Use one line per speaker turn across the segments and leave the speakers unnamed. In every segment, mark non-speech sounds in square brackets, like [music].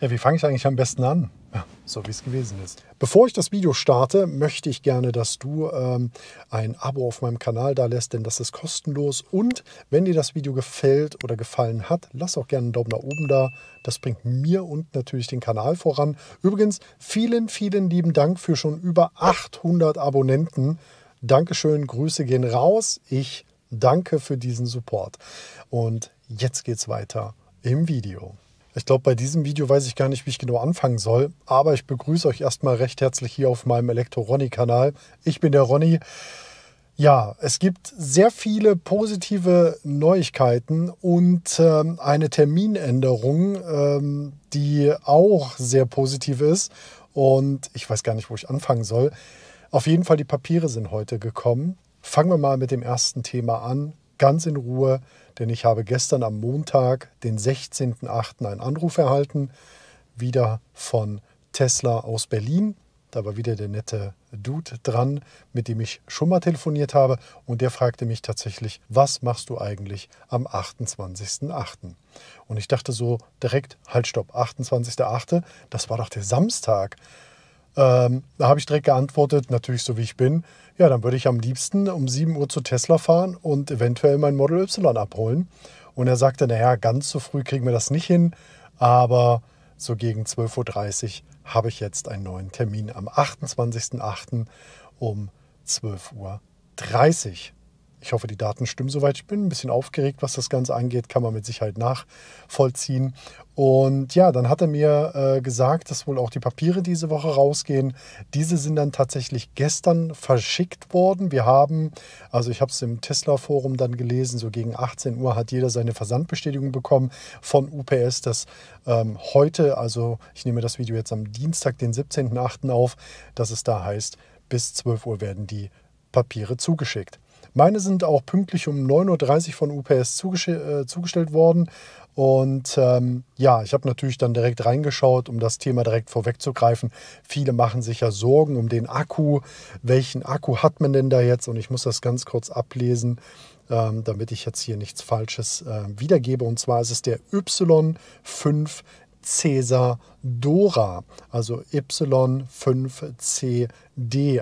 Ja, wie fange ich eigentlich am besten an? Ja, so wie es gewesen ist. Bevor ich das Video starte, möchte ich gerne, dass du ähm, ein Abo auf meinem Kanal da lässt, denn das ist kostenlos. Und wenn dir das Video gefällt oder gefallen hat, lass auch gerne einen Daumen nach oben da. Das bringt mir und natürlich den Kanal voran. Übrigens, vielen, vielen lieben Dank für schon über 800 Abonnenten. Dankeschön, Grüße gehen raus. Ich danke für diesen Support. Und jetzt geht's weiter im Video. Ich glaube, bei diesem Video weiß ich gar nicht, wie ich genau anfangen soll, aber ich begrüße euch erstmal recht herzlich hier auf meinem Elektro-Ronny-Kanal. Ich bin der Ronny. Ja, es gibt sehr viele positive Neuigkeiten und ähm, eine Terminänderung, ähm, die auch sehr positiv ist. Und ich weiß gar nicht, wo ich anfangen soll. Auf jeden Fall, die Papiere sind heute gekommen. Fangen wir mal mit dem ersten Thema an ganz in Ruhe, denn ich habe gestern am Montag, den 16.08., einen Anruf erhalten, wieder von Tesla aus Berlin. Da war wieder der nette Dude dran, mit dem ich schon mal telefoniert habe. Und der fragte mich tatsächlich, was machst du eigentlich am 28.08.? Und ich dachte so direkt, halt, stopp, 28.08., das war doch der Samstag. Ähm, da habe ich direkt geantwortet, natürlich so wie ich bin, ja, dann würde ich am liebsten um 7 Uhr zu Tesla fahren und eventuell mein Model Y abholen. Und er sagte, naja, ganz so früh kriegen wir das nicht hin, aber so gegen 12.30 Uhr habe ich jetzt einen neuen Termin am 28.08. um 12.30 Uhr. Ich hoffe, die Daten stimmen soweit. Ich bin ein bisschen aufgeregt, was das Ganze angeht, kann man mit Sicherheit nachvollziehen. Und ja, dann hat er mir äh, gesagt, dass wohl auch die Papiere diese Woche rausgehen. Diese sind dann tatsächlich gestern verschickt worden. Wir haben, also ich habe es im Tesla-Forum dann gelesen, so gegen 18 Uhr hat jeder seine Versandbestätigung bekommen von UPS, dass ähm, heute, also ich nehme das Video jetzt am Dienstag, den 17.08. auf, dass es da heißt, bis 12 Uhr werden die Papiere zugeschickt. Meine sind auch pünktlich um 9.30 Uhr von UPS äh, zugestellt worden. Und ähm, ja, ich habe natürlich dann direkt reingeschaut, um das Thema direkt vorwegzugreifen. Viele machen sich ja Sorgen um den Akku. Welchen Akku hat man denn da jetzt? Und ich muss das ganz kurz ablesen, ähm, damit ich jetzt hier nichts Falsches äh, wiedergebe. Und zwar ist es der Y5 Cäsar Dora, also Y5CD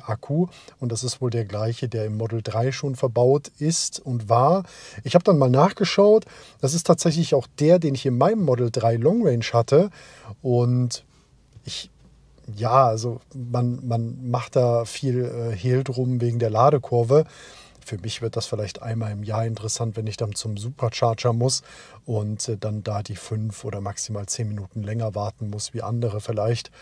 Akku. Und das ist wohl der gleiche, der im Model 3 schon verbaut ist und war. Ich habe dann mal nachgeschaut. Das ist tatsächlich auch der, den ich in meinem Model 3 Long Range hatte. Und ich ja, also man, man macht da viel äh, Hehl drum wegen der Ladekurve. Für mich wird das vielleicht einmal im Jahr interessant, wenn ich dann zum Supercharger muss und äh, dann da die fünf oder maximal zehn Minuten länger warten muss wie andere vielleicht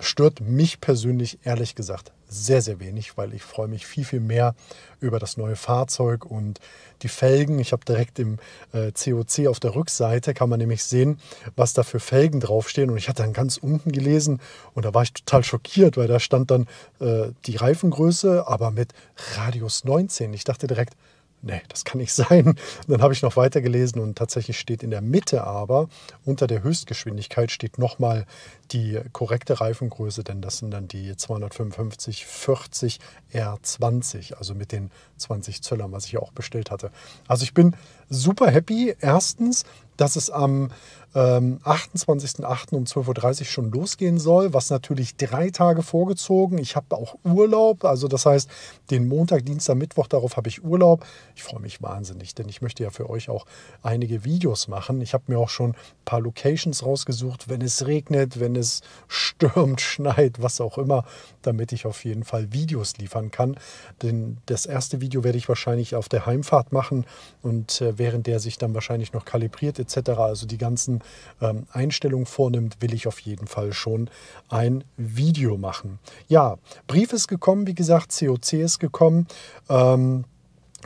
stört mich persönlich ehrlich gesagt sehr, sehr wenig, weil ich freue mich viel, viel mehr über das neue Fahrzeug und die Felgen. Ich habe direkt im äh, COC auf der Rückseite, kann man nämlich sehen, was da für Felgen draufstehen. Und ich hatte dann ganz unten gelesen und da war ich total schockiert, weil da stand dann äh, die Reifengröße, aber mit Radius 19. Ich dachte direkt, nee, das kann nicht [laughs] sein. Und dann habe ich noch weiter gelesen und tatsächlich steht in der Mitte aber, unter der Höchstgeschwindigkeit steht nochmal die korrekte Reifengröße, denn das sind dann die 25540 R20, also mit den 20 Zöllern, was ich auch bestellt hatte. Also ich bin super happy. Erstens, dass es am ähm, 28.08. um 12.30 Uhr schon losgehen soll, was natürlich drei Tage vorgezogen. Ich habe auch Urlaub, also das heißt, den Montag, Dienstag, Mittwoch, darauf habe ich Urlaub. Ich freue mich wahnsinnig, denn ich möchte ja für euch auch einige Videos machen. Ich habe mir auch schon ein paar Locations rausgesucht, wenn es regnet, wenn es ist, stürmt, [laughs] schneit, was auch immer, damit ich auf jeden Fall Videos liefern kann. Denn das erste Video werde ich wahrscheinlich auf der Heimfahrt machen und äh, während der sich dann wahrscheinlich noch kalibriert etc., also die ganzen ähm, Einstellungen vornimmt, will ich auf jeden Fall schon ein Video machen. Ja, Brief ist gekommen, wie gesagt, COC ist gekommen. Ähm,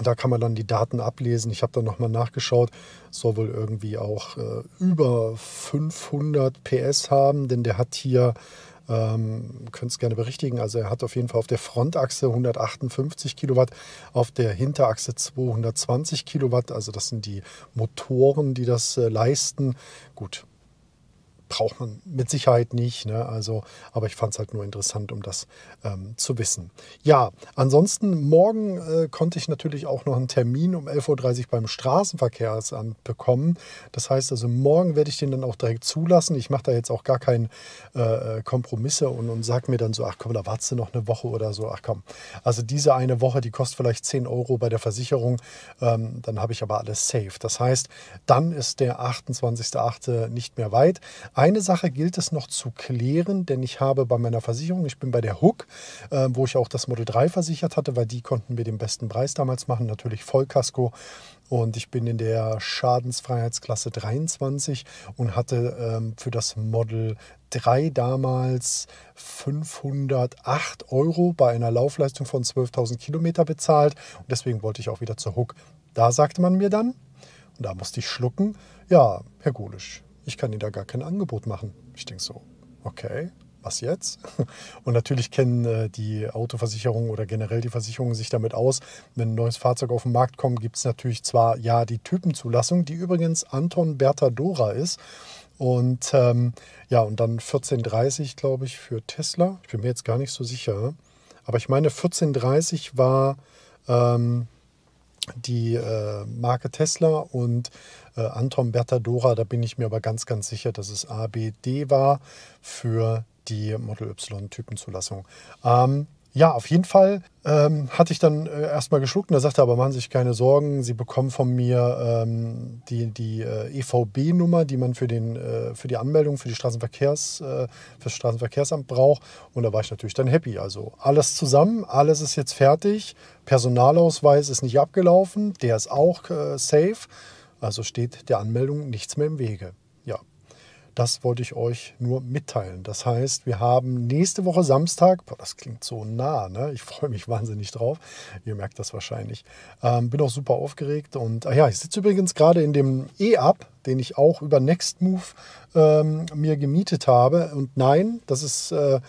da kann man dann die Daten ablesen. Ich habe dann nochmal nachgeschaut, soll wohl irgendwie auch äh, über 500 PS haben, denn der hat hier, ähm, könnt es gerne berichtigen, also er hat auf jeden Fall auf der Frontachse 158 Kilowatt, auf der Hinterachse 220 Kilowatt, also das sind die Motoren, die das äh, leisten. Gut, braucht man mit Sicherheit nicht. Ne? Also, aber ich fand es halt nur interessant, um das ähm, zu wissen. Ja, ansonsten morgen äh, konnte ich natürlich auch noch einen Termin um 11.30 Uhr beim Straßenverkehrsamt bekommen. Das heißt also, morgen werde ich den dann auch direkt zulassen. Ich mache da jetzt auch gar keine äh, äh, Kompromisse und, und sage mir dann so, ach komm, da wartest du noch eine Woche oder so. Ach komm, also diese eine Woche, die kostet vielleicht 10 Euro bei der Versicherung. Ähm, dann habe ich aber alles safe. Das heißt, dann ist der 28.8. nicht mehr weit. Eine Sache gilt es noch zu klären, denn ich habe bei meiner Versicherung, ich bin bei der Hook, äh, wo ich auch das Model 3 versichert hatte, weil die konnten mir den besten Preis damals machen, natürlich Vollkasko. Und ich bin in der Schadensfreiheitsklasse 23 und hatte ähm, für das Model 3 damals 508 Euro bei einer Laufleistung von 12.000 Kilometer bezahlt. Und deswegen wollte ich auch wieder zur Hook. Da sagte man mir dann, und da musste ich schlucken, ja, Herr Golisch, ich kann Ihnen da gar kein Angebot machen. Ich denke so, okay, was jetzt? [laughs] Und natürlich kennen äh, die Autoversicherungen oder generell die Versicherungen sich damit aus. Wenn ein neues Fahrzeug auf den Markt kommt, gibt es natürlich zwar ja die Typenzulassung, die übrigens Anton Bertadora ist. Und ähm, ja, und dann 1430, glaube ich, für Tesla. Ich bin mir jetzt gar nicht so sicher. Aber ich meine, 1430 war ähm, die äh, Marke Tesla und äh, Anton Bertadora. Da bin ich mir aber ganz, ganz sicher, dass es ABD war für die Model Y-Typenzulassung. Ähm, ja, auf jeden Fall ähm, hatte ich dann äh, erstmal geschluckt und da sagte aber, machen Sie sich keine Sorgen, Sie bekommen von mir ähm, die, die äh, EVB-Nummer, die man für, den, äh, für die Anmeldung für, die Straßenverkehrs, äh, das Straßenverkehrsamt braucht. Und da war ich natürlich dann happy. Also alles zusammen, alles ist jetzt fertig. Personalausweis ist nicht abgelaufen, der ist auch äh, safe. Also steht der Anmeldung nichts mehr im Wege. Ja, das wollte ich euch nur mitteilen. Das heißt, wir haben nächste Woche Samstag, boah, das klingt so nah, ne? ich [laughs] freue mich wahnsinnig drauf. Ihr merkt das wahrscheinlich. Ähm, bin auch super aufgeregt und, ah ja, ich sitze übrigens gerade in dem E-Up, den ich auch über Nextmove ähm, mir gemietet habe. Und nein, das ist. Äh,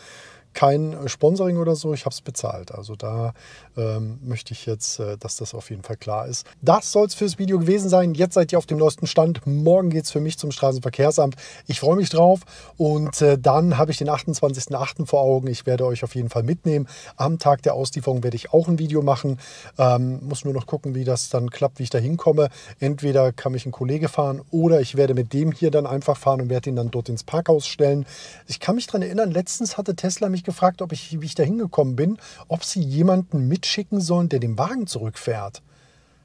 kein äh, Sponsoring oder so, ich habe es bezahlt. Also da ähm, möchte ich jetzt, äh, dass das auf jeden Fall klar ist. Das soll es fürs Video gewesen sein. Jetzt seid ihr auf dem neuesten Stand. Morgen geht es für mich zum Straßenverkehrsamt. Ich freue mich drauf und äh, dann habe ich den 28.08. vor Augen. Ich werde euch auf jeden Fall mitnehmen. Am Tag der Auslieferung werde ich auch ein Video machen. Ähm, muss nur noch gucken, wie das dann klappt, wie ich da hinkomme. Entweder kann mich ein Kollege fahren oder ich werde mit dem hier dann einfach fahren und werde ihn dann dort ins Parkhaus stellen. Ich kann mich daran erinnern, letztens hatte Tesla mich gefragt, ob ich, wie ich da hingekommen bin, ob sie jemanden mitschicken sollen, der den Wagen zurückfährt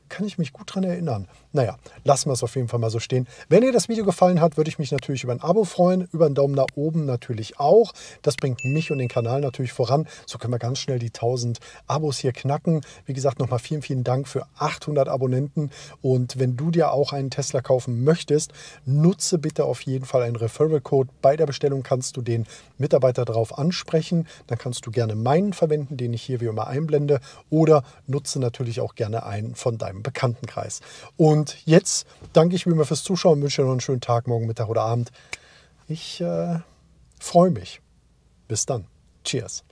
kann ich mich gut dran erinnern. Naja, lassen wir es auf jeden Fall mal so stehen. Wenn dir das Video gefallen hat, würde ich mich natürlich über ein Abo freuen, über einen Daumen nach oben natürlich auch. Das bringt mich und den Kanal natürlich voran. So können wir ganz schnell die 1000 Abos hier knacken. Wie gesagt, nochmal vielen, vielen Dank für 800 Abonnenten. Und wenn du dir auch einen Tesla kaufen möchtest, nutze bitte auf jeden Fall einen Referral-Code. Bei der Bestellung kannst du den Mitarbeiter darauf ansprechen. Dann kannst du gerne meinen verwenden, den ich hier wie immer einblende. Oder nutze natürlich auch gerne einen von deinem deinem Bekanntenkreis. Und jetzt danke ich mir immer fürs Zuschauen, wünsche dir noch einen schönen Tag, morgen, Mittag oder Abend. Ich äh, freue mich. Bis dann. Cheers.